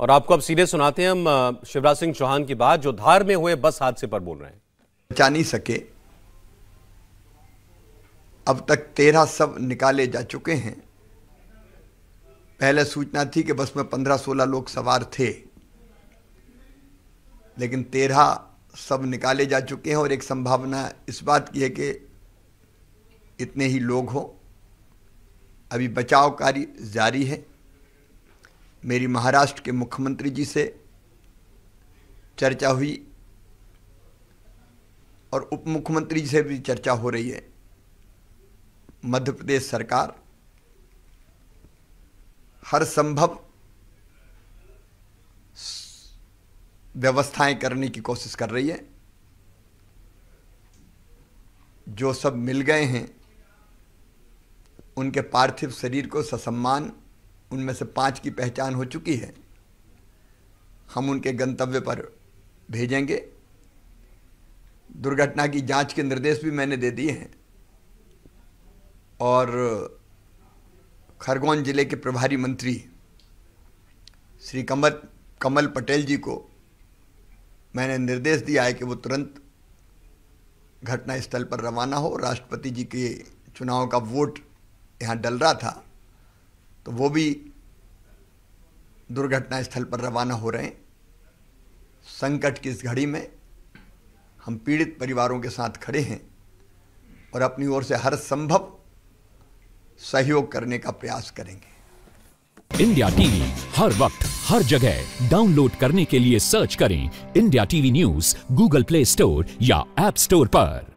और आपको अब सीधे सुनाते हैं हम शिवराज सिंह चौहान की बात जो धार में हुए बस हादसे पर बोल रहे हैं बचा नहीं सके अब तक तेरह सब निकाले जा चुके हैं पहले सूचना थी कि बस में पंद्रह सोलह लोग सवार थे लेकिन तेरह सब निकाले जा चुके हैं और एक संभावना इस बात की है कि इतने ही लोग हों अभी बचाव कार्य जारी है मेरी महाराष्ट्र के मुख्यमंत्री जी से चर्चा हुई और उप मुख्यमंत्री जी से भी चर्चा हो रही है मध्य प्रदेश सरकार हर संभव व्यवस्थाएं करने की कोशिश कर रही है जो सब मिल गए हैं उनके पार्थिव शरीर को ससम्मान उनमें से पांच की पहचान हो चुकी है हम उनके गंतव्य पर भेजेंगे दुर्घटना की जांच के निर्देश भी मैंने दे दिए हैं और खरगोन जिले के प्रभारी मंत्री श्री कमल कमल पटेल जी को मैंने निर्देश दिया है कि वो तुरंत घटना स्थल पर रवाना हो राष्ट्रपति जी के चुनाव का वोट यहाँ डल रहा था तो वो भी दुर्घटना स्थल पर रवाना हो रहे हैं संकट की इस घड़ी में हम पीड़ित परिवारों के साथ खड़े हैं और अपनी ओर से हर संभव सहयोग करने का प्रयास करेंगे इंडिया टीवी हर वक्त हर जगह डाउनलोड करने के लिए सर्च करें India TV news Google Play Store या एप स्टोर पर